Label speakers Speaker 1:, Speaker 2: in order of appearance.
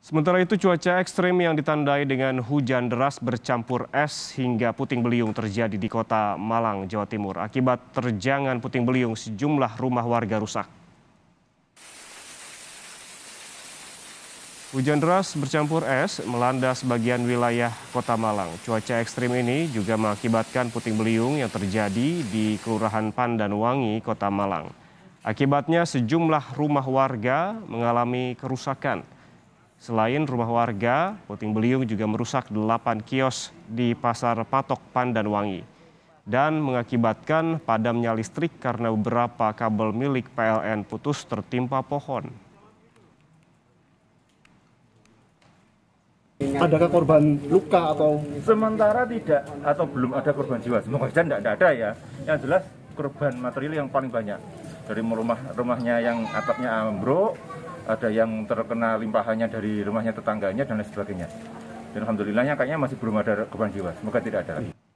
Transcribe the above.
Speaker 1: Sementara itu cuaca ekstrim yang ditandai dengan hujan deras bercampur es hingga puting beliung terjadi di kota Malang, Jawa Timur. Akibat terjangan puting beliung sejumlah rumah warga rusak. Hujan deras bercampur es melanda sebagian wilayah kota Malang. Cuaca ekstrim ini juga mengakibatkan puting beliung yang terjadi di Kelurahan Pandanwangi, kota Malang. Akibatnya sejumlah rumah warga mengalami kerusakan. Selain rumah warga, puting beliung juga merusak 8 kios di Pasar Patok Pandanwangi dan mengakibatkan padamnya listrik karena beberapa kabel milik PLN putus tertimpa pohon.
Speaker 2: Adakah korban luka atau sementara tidak atau belum ada korban jiwa? Semoga saja tidak ada ya. Yang jelas korban material yang paling banyak dari rumah rumahnya yang atapnya ambruk, ada yang terkena limpahannya dari rumahnya tetangganya dan lain sebagainya. Dan alhamdulillahnya kayaknya masih belum ada korban jiwa. Semoga tidak ada lagi.